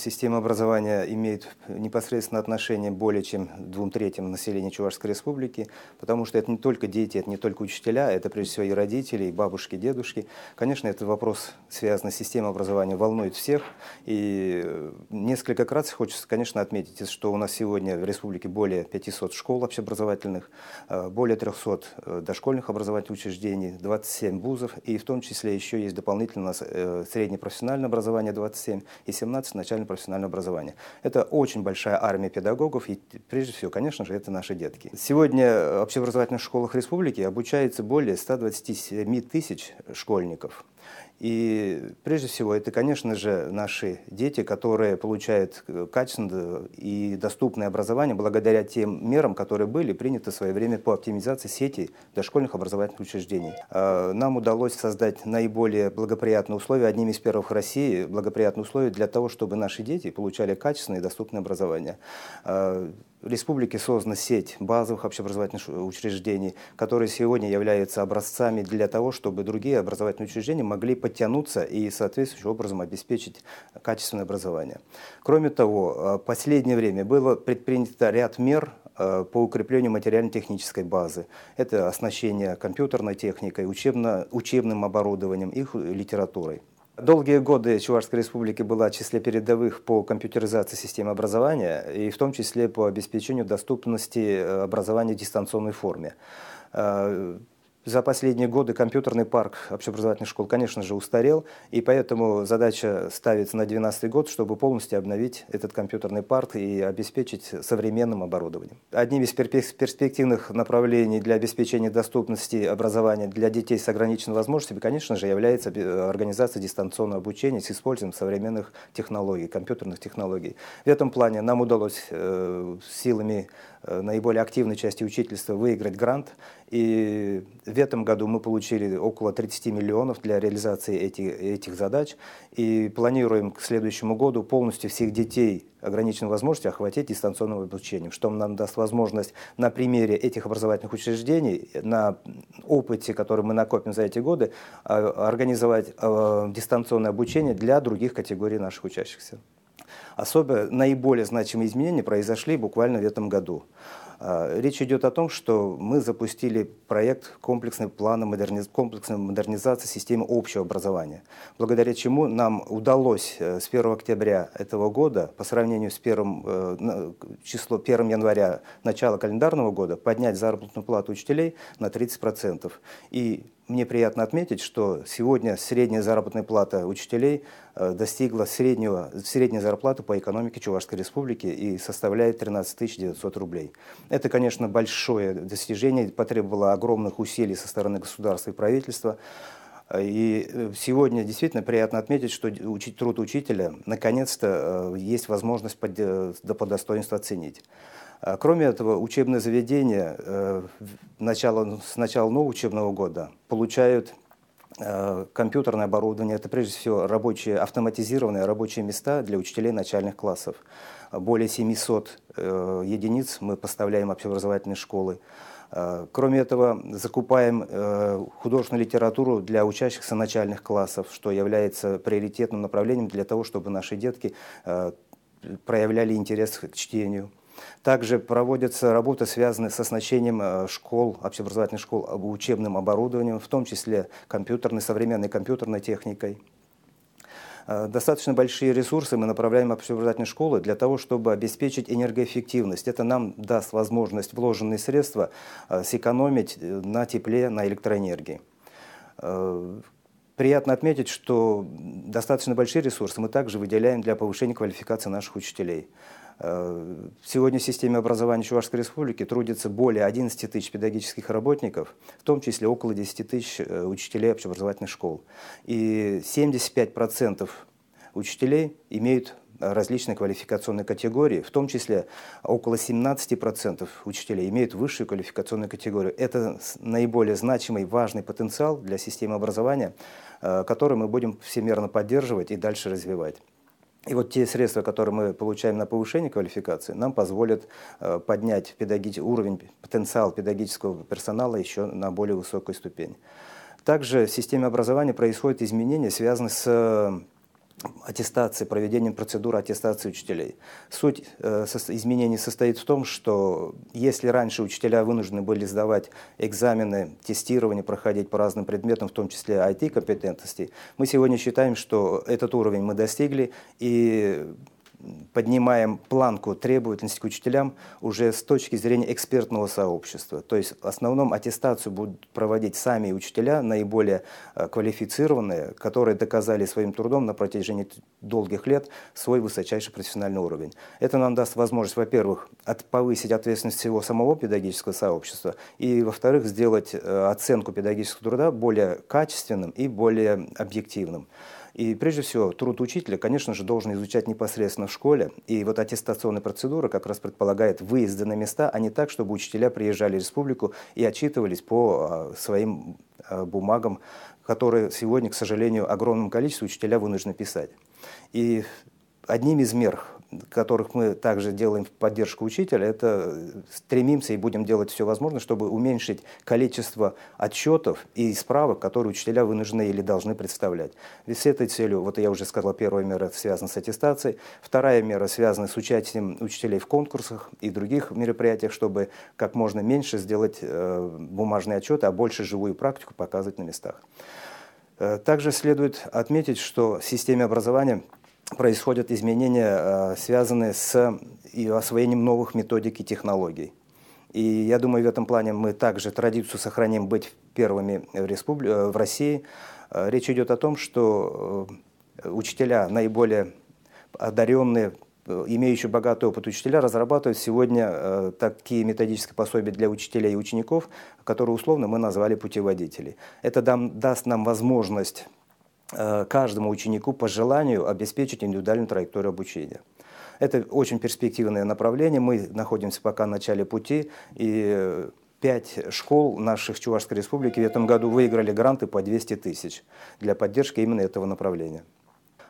Система образования имеет непосредственное отношение более чем двум третям населения Чувашской республики, потому что это не только дети, это не только учителя, это прежде всего и родители, и бабушки, и дедушки. Конечно, этот вопрос, связанный с системой образования, волнует всех. И э, несколько кратце хочется, конечно, отметить, что у нас сегодня в республике более 500 школ общеобразовательных, э, более 300 э, дошкольных образовательных учреждений, 27 вузов, и в том числе еще есть дополнительно у нас среднепрофессиональное образование 27 и 17 начальное профессиональное образование. Это очень большая армия педагогов, и прежде всего, конечно же, это наши детки. Сегодня в э, общеобразовательных школах республики обучается более 127 тысяч школьников. И прежде всего, это, конечно же, наши дети, которые получают э, качественное и доступное образование благодаря тем мерам, которые были приняты в свое время по оптимизации сети дошкольных образовательных учреждений. А, нам удалось создать наиболее благоприятные условия, одними из первых в России, благоприятные условия для того, чтобы наши дети получали качественное и доступное образование. А, республике создана сеть базовых общеобразовательных учреждений, которые сегодня являются образцами для того, чтобы другие образовательные учреждения могли подтянуться и соответствующим образом обеспечить качественное образование. Кроме того, в э, последнее время было предпринято ряд мер э, по укреплению материально-технической базы. Это оснащение компьютерной техникой, учебно, учебным оборудованием и литературой. Долгие годы Чувашская республика была в числе передовых по компьютеризации системы образования и в том числе по обеспечению доступности э, образования в дистанционной форме. Э, за последние годы компьютерный парк общеобразовательных школ, конечно же, устарел, и поэтому задача ставится на 2012 год, чтобы полностью обновить этот компьютерный парк и обеспечить современным оборудованием. Одним из перспективных направлений для обеспечения доступности образования для детей с ограниченными возможностями, конечно же, является организация дистанционного обучения с использованием современных технологий, компьютерных технологий. В этом плане нам удалось э, силами э, наиболее активной части учительства выиграть грант и в этом году мы получили около 30 миллионов для реализации этих, этих задач. И планируем к следующему году полностью всех детей ограниченных возможностей охватить дистанционным обучением, что нам даст возможность на примере этих образовательных учреждений, на опыте, который мы накопим за эти годы, а, организовать а, дистанционное обучение для других категорий наших учащихся. Особо наиболее значимые изменения произошли буквально в этом году. А, речь идет о том, что мы запустили проект комплексного плана модерниз... комплексной модернизации системы общего образования, благодаря чему нам удалось э, с 1 октября этого года по сравнению с 1, э, число 1 января начала календарного года поднять заработную плату учителей на 30%. И мне приятно отметить, что сегодня средняя заработная плата учителей э, достигла среднего, средней зарплаты по экономике Чувашской Республики и составляет 13 900 рублей. Это, конечно, большое достижение, потребовало огромных усилий со стороны государства и правительства. И э, сегодня действительно приятно отметить, что учить, труд учителя наконец-то э, есть возможность под, э, да, по достоинству оценить. А, кроме этого, учебные заведения начала, с начала нового учебного года получают компьютерное оборудование, это прежде всего рабочие, автоматизированные рабочие места для учителей начальных классов более 700 э, единиц мы поставляем общеобразовательные школы. Э, кроме этого, закупаем э, художественную литературу для учащихся начальных классов, что является приоритетным направлением для того, чтобы наши детки проявляли интерес к чтению. Также проводятся работы, связанные с оснащением школ, общеобразовательных школ, учебным оборудованием, в том числе компьютерной, современной компьютерной техникой. Э, достаточно большие ресурсы мы направляем в общеобразовательные школы для того, чтобы обеспечить энергоэффективность. Это нам даст возможность вложенные средства э, сэкономить э, на тепле, на электроэнергии. Приятно отметить, что достаточно большие ресурсы мы также выделяем для повышения квалификации наших учителей. Сегодня в системе образования Чувашской Республики трудится более 11 тысяч педагогических работников, в том числе около 10 тысяч э, учителей общеобразовательных школ. И 75% учителей имеют различные квалификационные категории, в том числе около 17% учителей имеют высшую квалификационную категорию. Это наиболее значимый, важный потенциал для системы образования, э, который мы будем всемерно поддерживать и дальше развивать. И вот те средства, которые мы получаем на повышение квалификации, нам позволят э, поднять педагоги- уровень, потенциал педагогического персонала еще на более высокую ступень. Также в системе образования происходят изменения, связанные с аттестации, проведением процедуры аттестации учителей. Суть э, со изменений состоит в том, что если раньше учителя вынуждены были сдавать экзамены, тестирование, проходить по разным предметам, в том числе IT-компетентности, мы сегодня считаем, что этот уровень мы достигли, и поднимаем планку, требует институт учителям уже с точки зрения экспертного сообщества. То есть в основном аттестацию будут проводить сами учителя, наиболее э, квалифицированные, которые доказали своим трудом на протяжении долгих лет свой высочайший профессиональный уровень. Это нам даст возможность, во-первых, от, повысить ответственность всего самого педагогического сообщества, и, во-вторых, сделать э, оценку педагогического труда более качественным и более объективным. И прежде всего, труд учителя, конечно же, должен изучать непосредственно в школе. И вот аттестационная процедура как раз предполагает выезды на места, а не так, чтобы учителя приезжали в республику и отчитывались по а, своим а, бумагам, которые сегодня, к сожалению, огромном количестве учителя вынуждены писать. И одним из мер которых мы также делаем в поддержку учителя, это э, стремимся и будем делать все возможное, чтобы уменьшить количество отчетов и справок, которые учителя вынуждены или должны представлять. Ведь с этой целью, вот я уже сказал, первая мера связана с аттестацией, вторая мера связана с участием учителей в конкурсах и других мероприятиях, чтобы как можно меньше сделать э, бумажные отчеты, а больше живую практику показывать на местах. Э, также следует отметить, что в системе образования – происходят изменения, э, связанные с освоением новых методик и технологий. И я думаю, в этом плане мы также традицию сохраним быть первыми в, республи... Э, в России. Э, речь идет о том, что учителя наиболее одаренные, имеющие богатый опыт учителя, разрабатывают сегодня такие методические пособия для учителей и учеников, которые условно мы назвали путеводители. Это даст нам возможность Э, каждому ученику по желанию обеспечить индивидуальную траекторию обучения. Это очень перспективное направление. Мы находимся пока на начале пути, и э, пять школ наших Чувашской республики в этом году выиграли гранты по 200 тысяч для поддержки именно этого направления.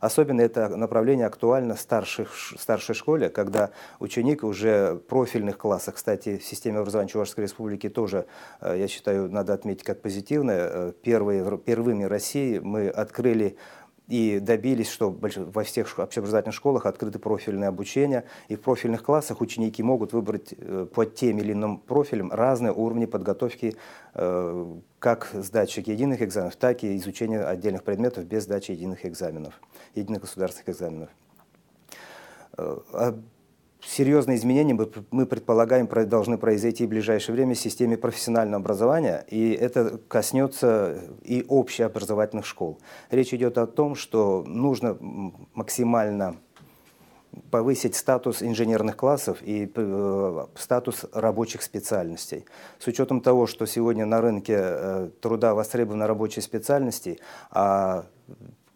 Особенно это направление актуально в старших, старшей школе, когда ученик уже в профильных классах, кстати, в системе образования Чувашской Республики тоже, э, я считаю, надо отметить как позитивное. Э, первые, первыми в России мы открыли и добились, что во всех общеобразовательных школах открыто профильное обучение, и в профильных классах ученики могут выбрать э, по тем или иным профилям разные уровни подготовки э, как сдачи единых экзаменов, так и изучения отдельных предметов без сдачи единых экзаменов, единых государственных экзаменов. Э, а Серьезные изменения мы предполагаем должны произойти в ближайшее время в системе профессионального образования, и это коснется и общеобразовательных школ. Речь идет о том, что нужно максимально повысить статус инженерных классов и э, статус рабочих специальностей. С учетом того, что сегодня на рынке э, труда востребованы рабочие специальности, а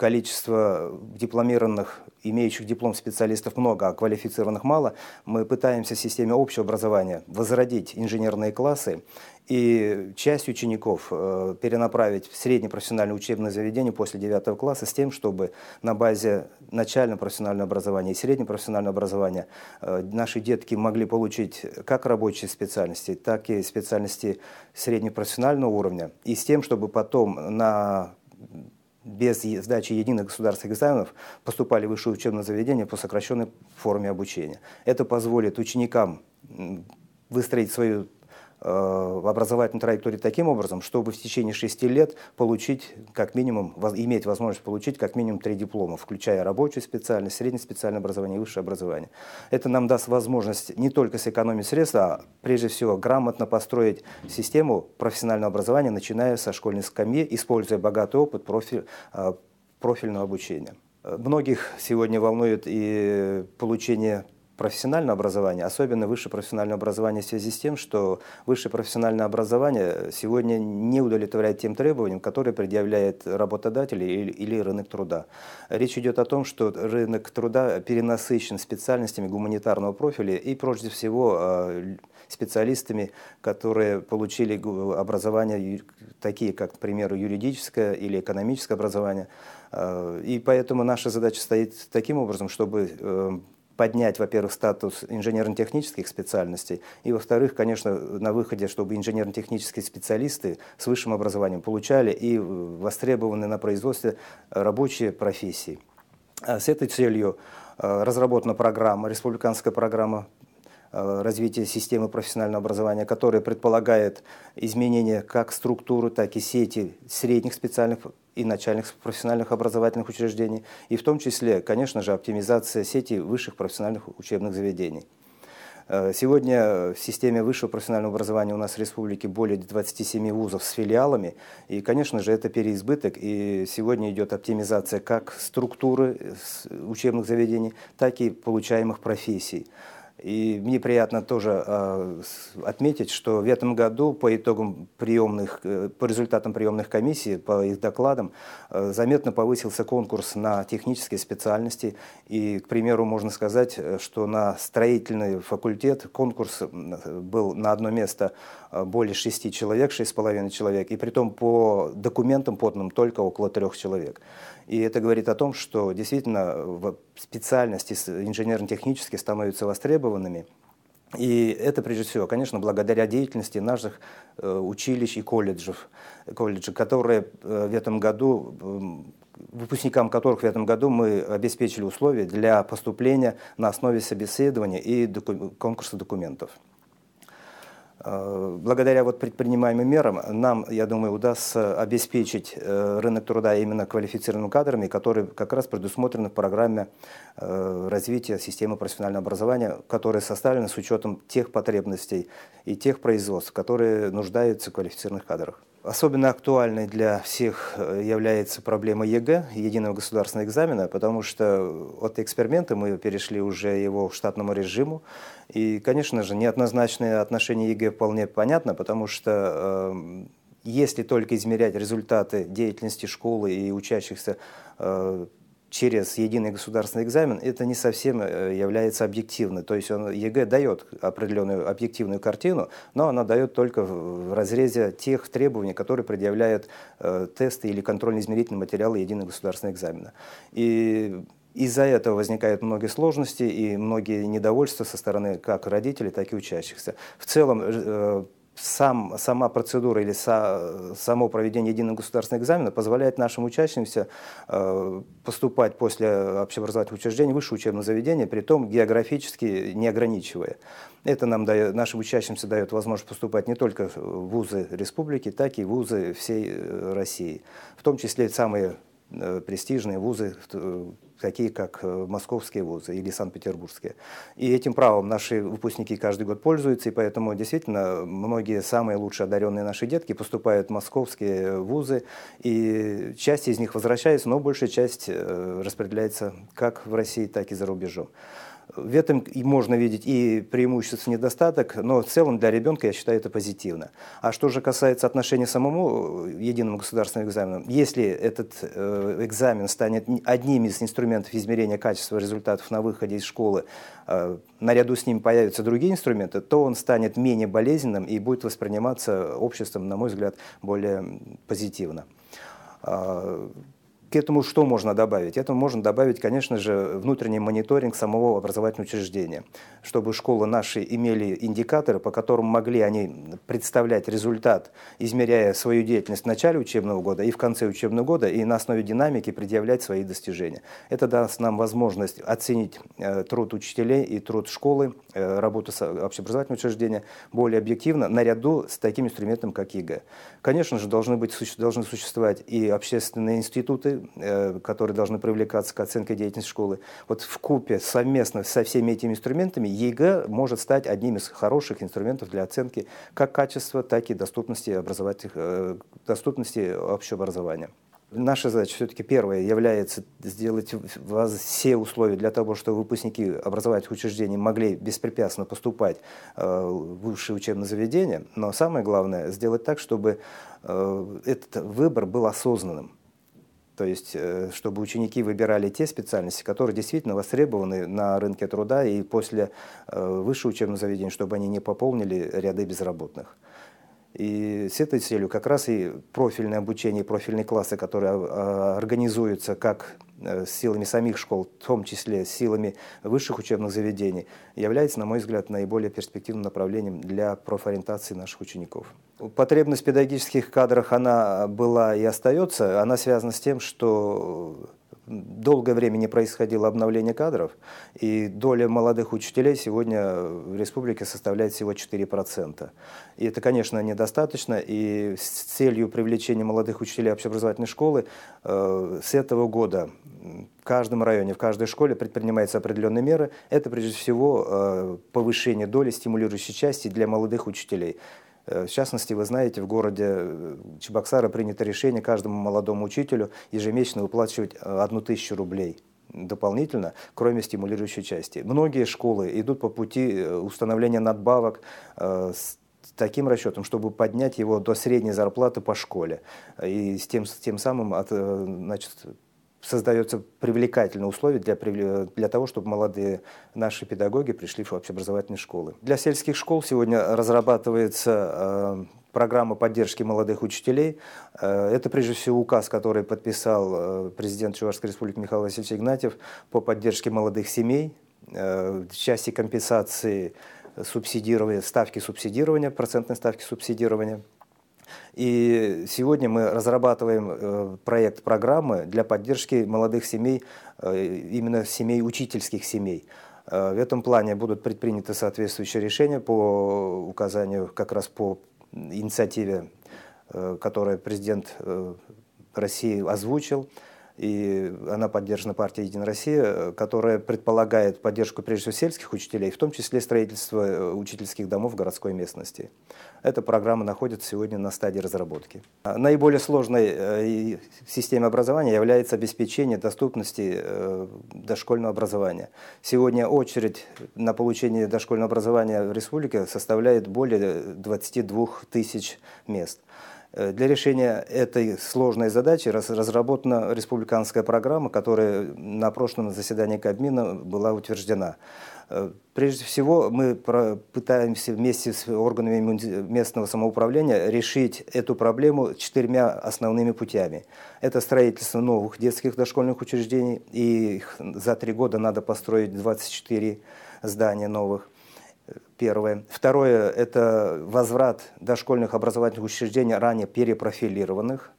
количество э, дипломированных, имеющих диплом специалистов много, а квалифицированных мало, мы пытаемся в системе общего образования возродить инженерные классы и часть учеников э, перенаправить в среднее профессиональное учебное заведение после 9 класса с тем, чтобы на базе начального профессионального образования и среднего профессионального образования э, наши детки могли получить как рабочие специальности, так и специальности среднепрофессионального уровня, и с тем, чтобы потом на без сдачи единых государственных экзаменов поступали в высшее учебное заведение по сокращенной форме обучения. Это позволит ученикам выстроить свою Э, образовательную траекторию таким образом, чтобы в течение шести лет получить как минимум, иметь возможность получить как минимум три диплома, включая рабочую специальность, среднее специальное образование и высшее образование. Это нам даст возможность не только сэкономить средства, а прежде всего грамотно построить систему профессионального образования, начиная со школьной скамьи, используя богатый опыт профиль, э, профильного обучения. Многих сегодня волнует и получение профессиональное образование, особенно высшее профессиональное образование в связи с тем, что высшее профессиональное образование сегодня не удовлетворяет тем требованиям, которые предъявляет работодатель или, или рынок труда. Речь идет о том, что рынок труда перенасыщен специальностями гуманитарного профиля и прежде всего а, специалистами, которые получили образование такие, как, к примеру, юридическое или экономическое образование. А, и поэтому наша задача стоит таким образом, чтобы э, поднять, во-первых, статус инженерно-технических специальностей, и, во-вторых, конечно, на выходе, чтобы инженерно-технические специалисты с высшим образованием получали и востребованы на производстве рабочие профессии. А с этой целью э, разработана программа, республиканская программа Э, развития системы профессионального образования, которая предполагает изменения как структуры, так и сети средних специальных и начальных профессиональных образовательных учреждений, и в том числе, конечно же, оптимизация сети высших профессиональных учебных заведений. Э, сегодня в системе высшего профессионального образования у нас в республике более 27 вузов с филиалами, и, конечно же, это переизбыток, и сегодня идет оптимизация как структуры э, учебных заведений, так и получаемых профессий. И мне приятно тоже а, отметить, что в этом году по итогам приемных, э, по результатам приемных комиссий, по их докладам, э, заметно повысился конкурс на технические специальности. И, к примеру, можно сказать, э, что на строительный факультет конкурс был на одно место более шести человек, шесть с половиной человек, и при том по документам подным только около трех человек. И это говорит о том, что действительно специальности инженерно-технические становятся востребованными. И это, прежде всего, конечно, благодаря деятельности наших э, училищ и колледжев, колледжей, которые э, в этом году эм, выпускникам которых в этом году мы обеспечили условия для поступления на основе собеседования и доку конкурса документов. Э, благодаря вот предпринимаемым мерам нам, я думаю, удастся обеспечить э, рынок труда именно квалифицированными кадрами, которые как раз предусмотрены в программе э, развития системы профессионального образования, которая составлена с учетом тех потребностей и тех производств, которые нуждаются в квалифицированных кадрах. Особенно актуальной для всех э, является проблема ЕГЭ, единого государственного экзамена, потому что от эксперимента мы перешли уже его к штатному режиму. И, конечно же, неоднозначное отношение ЕГЭ вполне понятно, потому что э, если только измерять результаты деятельности школы и учащихся э, через единый государственный экзамен, это не совсем э, является объективным, То есть он, ЕГЭ дает определенную объективную картину, но она дает только в разрезе тех требований, которые предъявляют э, тесты или контрольно-измерительные материалы единого государственного экзамена. И из-за этого возникают многие сложности и многие недовольства со стороны как родителей, так и учащихся. В целом, э, сам, сама процедура или со, само проведение единого государственного экзамена позволяет нашим учащимся э, поступать после общеобразовательного учреждения в высшее учебное заведение, при том географически не ограничивая. Это нам дает, нашим учащимся дает возможность поступать не только в вузы республики, так и в вузы всей э, России, в том числе самые Э, престижные вузы, э, такие как э, московские вузы или Санкт-Петербургские. И этим правом наши выпускники каждый год пользуются, и поэтому действительно многие самые лучшие одаренные наши детки поступают в московские вузы, и часть из них возвращается, но большая часть распределяется как в России, так и за рубежом. В этом и можно видеть и преимущество, и недостаток, но в целом для ребенка я считаю это позитивно. А что же касается отношения самому э, единому государственному экзамену, если этот э, экзамен станет одним из инструментов измерения качества результатов на выходе из школы, э, наряду с ним появятся другие инструменты, то он станет менее болезненным и будет восприниматься обществом, на мой взгляд, более позитивно. А, к этому что можно добавить? Этому можно добавить, конечно же, внутренний мониторинг самого образовательного учреждения, чтобы школы наши имели индикаторы, по которым могли они представлять результат, измеряя свою деятельность в начале учебного года и в конце учебного года, и на основе динамики предъявлять свои достижения. Это даст нам возможность оценить э, труд учителей и труд школы, э, работу общеобразовательного учреждения более объективно, наряду с таким инструментом, как ЕГЭ. Конечно же, должны, быть, должны существовать и общественные институты, Э, которые должны привлекаться к оценке деятельности школы, вот в купе совместно со всеми этими инструментами ЕГЭ может стать одним из хороших инструментов для оценки как качества, так и доступности, образовательных, э, доступности общеобразования. Наша задача все-таки первая является сделать все условия для того, чтобы выпускники образовательных учреждений могли беспрепятственно поступать э, в высшие учебные заведения. Но самое главное сделать так, чтобы этот выбор был осознанным. То есть, э, чтобы ученики выбирали те специальности, которые действительно востребованы на рынке труда и после э, высшего учебного заведения, чтобы они не пополнили ряды безработных. И с этой целью как раз и профильное обучение, профильные классы, которые а, организуются как э, с силами самих школ, в том числе с силами высших учебных заведений, является, на мой взгляд, наиболее перспективным направлением для профориентации наших учеников. Потребность в педагогических кадрах, она а, была и остается. Она связана с тем, что долгое время не происходило обновление кадров, и доля молодых учителей сегодня в республике составляет всего 4%. И это, конечно, недостаточно, и с целью привлечения молодых учителей общеобразовательной школы э, с этого года в каждом районе, в каждой школе предпринимаются определенные меры. Это, прежде всего, э, повышение доли стимулирующей части для молодых учителей – Э, в частности, вы знаете, в городе э, Чебоксары принято решение каждому молодому учителю ежемесячно выплачивать э, одну тысячу рублей дополнительно, кроме стимулирующей части. Многие школы идут по пути установления надбавок с таким расчетом, чтобы поднять его до средней зарплаты по школе. И с тем, с тем самым от, значит, создается привлекательные условия для, для того, чтобы молодые наши педагоги пришли в общеобразовательные школы. Для сельских школ сегодня разрабатывается э, программа поддержки молодых учителей. Э, это прежде всего указ, который подписал э, президент Чувашской республики Михаил Васильевич Игнатьев по поддержке молодых семей в части компенсации субсидирования, ставки субсидирования, процентной ставки субсидирования – и сегодня мы разрабатываем э, проект программы для поддержки молодых семей, э, именно семей, учительских семей. Э, в этом плане будут предприняты соответствующие решения по указанию, как раз по инициативе, которую президент России озвучил и она поддержана партией «Единая Россия», которая предполагает поддержку прежде всего сельских учителей, в том числе строительство э, учительских домов в городской местности. Эта программа находится сегодня на стадии разработки. А наиболее сложной э, системой образования является обеспечение доступности э, дошкольного образования. Сегодня очередь на получение дошкольного образования в республике составляет более 22 тысяч мест – Э, для решения этой сложной задачи разработана республиканская программа, которая на прошлом заседании Кабмина была утверждена. Э, прежде всего, мы пытаемся вместе с органами местного самоуправления решить эту проблему четырьмя основными путями. Это строительство новых детских дошкольных учреждений, и за три года надо построить 24 здания новых. Первое. Второе – это возврат дошкольных образовательных учреждений, ранее перепрофилированных.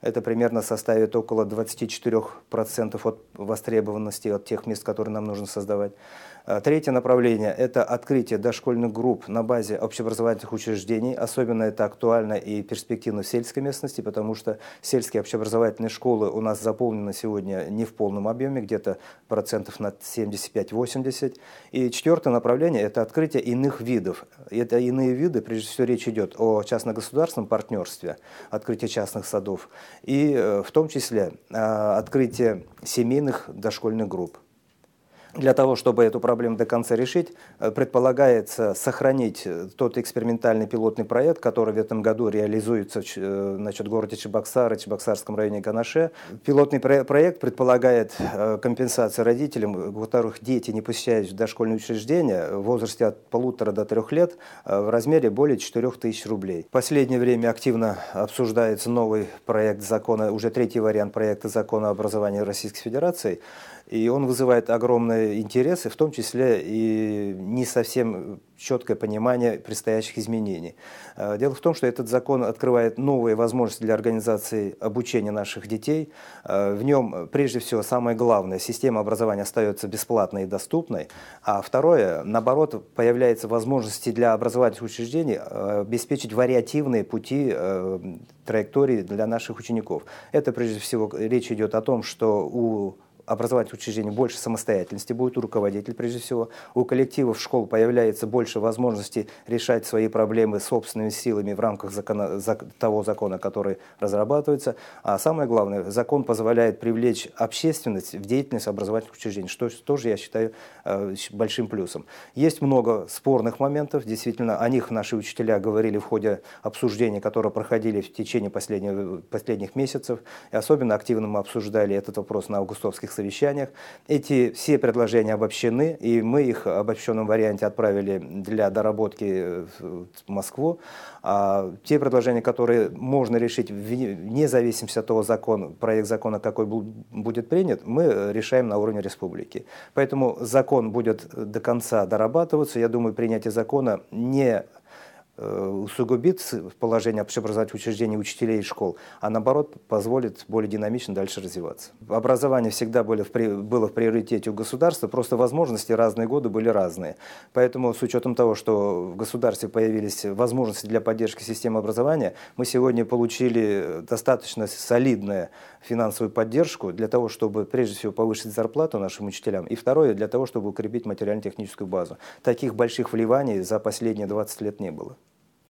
Это примерно составит около 24% от востребованности от тех мест, которые нам нужно создавать. Э, третье направление – это открытие дошкольных групп на базе общеобразовательных учреждений. Особенно это актуально и перспективно в сельской местности, потому что сельские общеобразовательные школы у нас заполнены сегодня не в полном объеме, где-то процентов на 75-80. И четвертое направление – это открытие иных видов. Это иные виды, прежде всего речь идет о частно-государственном партнерстве, открытие частных садов и э, в том числе э, открытие семейных дошкольных групп для того, чтобы эту проблему до конца решить, э, предполагается сохранить э, тот экспериментальный пилотный проект, который в этом году реализуется э, значит, в городе Чебоксары, Чебоксарском районе Ганаше. Пилотный проект предполагает компенсацию родителям, у которых дети не посещают дошкольные учреждения в возрасте от полутора до трех лет в размере более 4 тысяч рублей. В последнее время активно обсуждается новый проект закона, уже третий вариант проекта закона об образовании Российской Федерации, и он вызывает огромные интересы, в том числе и не совсем четкое понимание предстоящих изменений. Э, дело в том, что этот закон открывает новые возможности для организации обучения наших детей. Э, в нем, э, прежде всего, самое главное, система образования остается бесплатной и доступной. А второе, наоборот, появляются возможности для образовательных учреждений обеспечить вариативные пути траектории для наших учеников. Это, прежде всего, речь идет о том, что у образовательных учреждений больше самостоятельности будет у руководителя прежде всего, у коллективов школ появляется больше возможностей решать свои проблемы собственными силами в рамках закона, за, того закона, который разрабатывается. А самое главное, закон позволяет привлечь общественность в деятельность образовательных учреждений, что тоже я считаю э, большим плюсом. Есть много спорных моментов, действительно, о них наши учителя говорили в ходе обсуждений, которые проходили в течение последних, последних месяцев, и особенно активно мы обсуждали этот вопрос на августовских совещаниях. Эти все предложения обобщены, и мы их в обобщенном варианте отправили для доработки в Москву. А те предложения, которые можно решить вне зависимости от того, закон, проект закона какой будет принят, мы решаем на уровне республики. Поэтому закон будет до конца дорабатываться. Я думаю, принятие закона не Э, усугубит положение общеобразовательных учреждений учителей и школ, а наоборот позволит более динамично дальше развиваться. Образование всегда было в, было в приоритете у государства, просто возможности разные годы были разные. Поэтому с учетом того, что в государстве появились возможности для поддержки системы образования, мы сегодня получили достаточно солидную финансовую поддержку для того, чтобы прежде всего повысить зарплату нашим учителям, и второе, для того, чтобы укрепить материально-техническую базу. Таких больших вливаний за последние 20 лет не было.